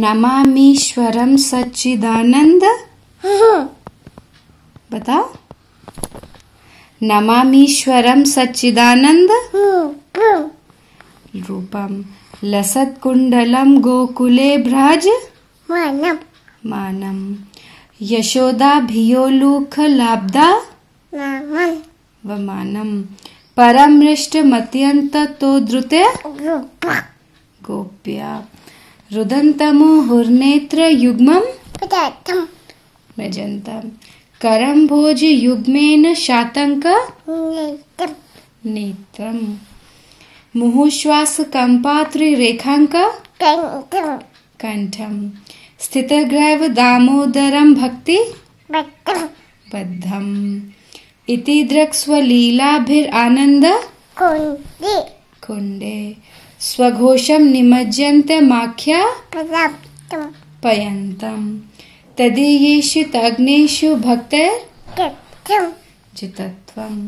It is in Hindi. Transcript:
नमामीश्वरम सच्चिदानंद हाँ। बता नमामीश्वरम सच्चिदानंद हाँ, हाँ। रूपम लसत कुंडलम गोकुले भ्रज मानम मानम यशोदा भियोलूख लाब्दा वमानम परम मृष्ट मत्यंत तो द्रुते गोप्या रुदन्तमुहुर्नेत्रयुग्मं मजन्तं करम्भोजयुग्मेन शातङ्क नेत्रं मुहुश्वासकम्पात्रिरेखाङ्क कण्ठं स्थितग्रैव भक्ति बद्धम् इति दृक्स्वलीलाभिरानन्द कुंडे स्वघोषम स्वघोषं माख्या पयन्तं तदीयेषु तग्नेषु भक्तेर् जितत्वम्